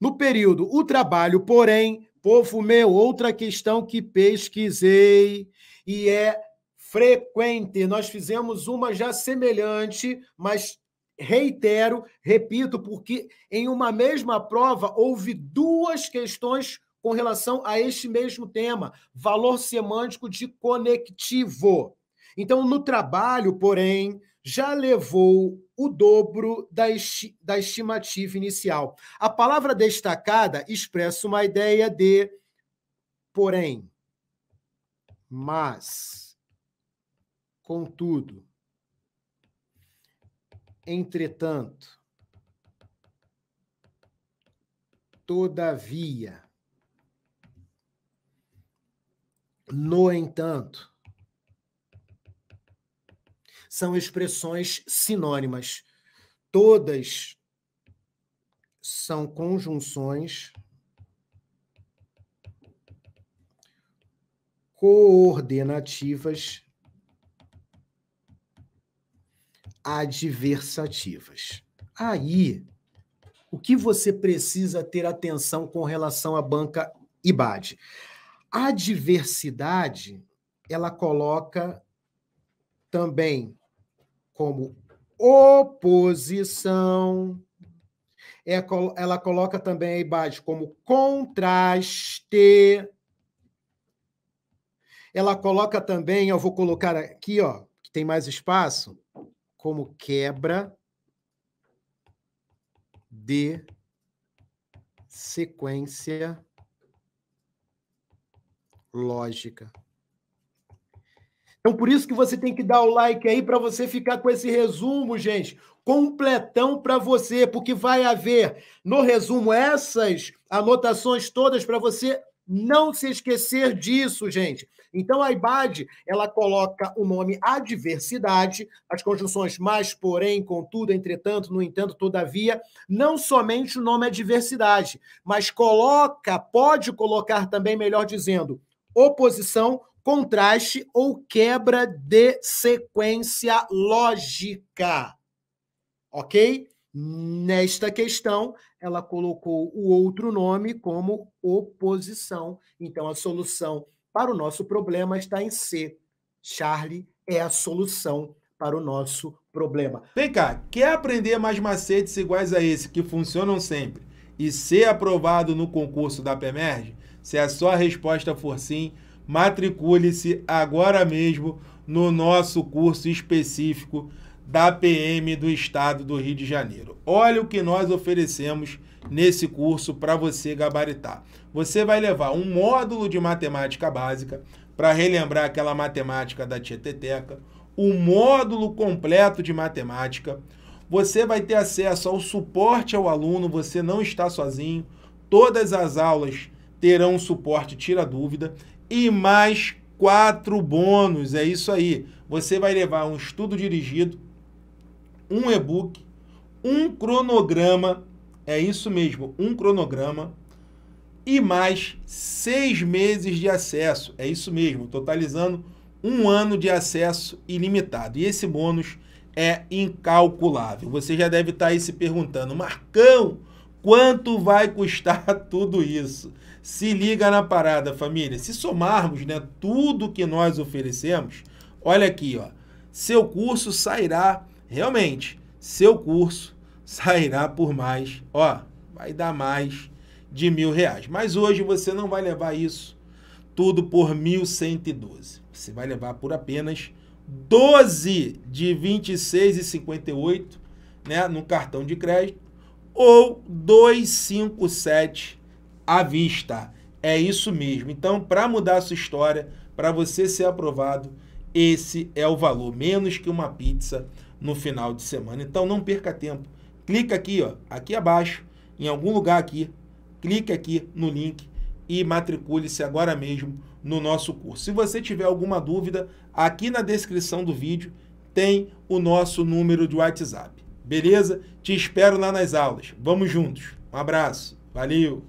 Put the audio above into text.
No período, o trabalho, porém, povo meu, outra questão que pesquisei e é frequente. Nós fizemos uma já semelhante, mas reitero, repito, porque em uma mesma prova houve duas questões com relação a este mesmo tema, valor semântico de conectivo. Então, no trabalho, porém, já levou o dobro da, esti da estimativa inicial. A palavra destacada expressa uma ideia de porém, mas, contudo, entretanto, todavia, no entanto, são expressões sinônimas. Todas são conjunções coordenativas adversativas. Aí, o que você precisa ter atenção com relação à banca IBAD? A diversidade, ela coloca também como oposição. É ela coloca também aí embaixo como contraste. Ela coloca também, eu vou colocar aqui, ó, que tem mais espaço, como quebra de sequência lógica. Então, por isso que você tem que dar o like aí para você ficar com esse resumo, gente, completão para você, porque vai haver no resumo essas anotações todas para você não se esquecer disso, gente. Então a IBAD, ela coloca o nome adversidade, as conjunções mais, porém, contudo, entretanto, no entanto, todavia, não somente o nome adversidade, mas coloca, pode colocar também, melhor dizendo, oposição contraste ou quebra de sequência lógica. Ok? Nesta questão, ela colocou o outro nome como oposição. Então, a solução para o nosso problema está em C. Charlie é a solução para o nosso problema. Vem cá, quer aprender mais macetes iguais a esse que funcionam sempre e ser aprovado no concurso da PEMERG? Se a sua resposta for sim, matricule-se agora mesmo no nosso curso específico da PM do Estado do Rio de Janeiro. Olha o que nós oferecemos nesse curso para você gabaritar. Você vai levar um módulo de matemática básica para relembrar aquela matemática da Tieteteca, o módulo completo de matemática. Você vai ter acesso ao suporte ao aluno, você não está sozinho. Todas as aulas terão suporte tira dúvida e mais quatro bônus. É isso aí. Você vai levar um estudo dirigido, um e-book, um cronograma. É isso mesmo, um cronograma e mais seis meses de acesso. É isso mesmo, totalizando um ano de acesso ilimitado. E esse bônus é incalculável. Você já deve estar aí se perguntando, Marcão, Quanto vai custar tudo isso? Se liga na parada, família. Se somarmos, né, tudo que nós oferecemos, olha aqui, ó. Seu curso sairá realmente. Seu curso sairá por mais, ó, vai dar mais de mil reais. Mas hoje você não vai levar isso tudo por 1.112. Você vai levar por apenas 12 de 26,58 né, no cartão de crédito ou 257 à vista. É isso mesmo. Então, para mudar a sua história, para você ser aprovado, esse é o valor, menos que uma pizza no final de semana. Então, não perca tempo. Clica aqui, ó, aqui abaixo, em algum lugar aqui, clique aqui no link e matricule-se agora mesmo no nosso curso. Se você tiver alguma dúvida, aqui na descrição do vídeo tem o nosso número de WhatsApp. Beleza? Te espero lá nas aulas. Vamos juntos. Um abraço. Valeu.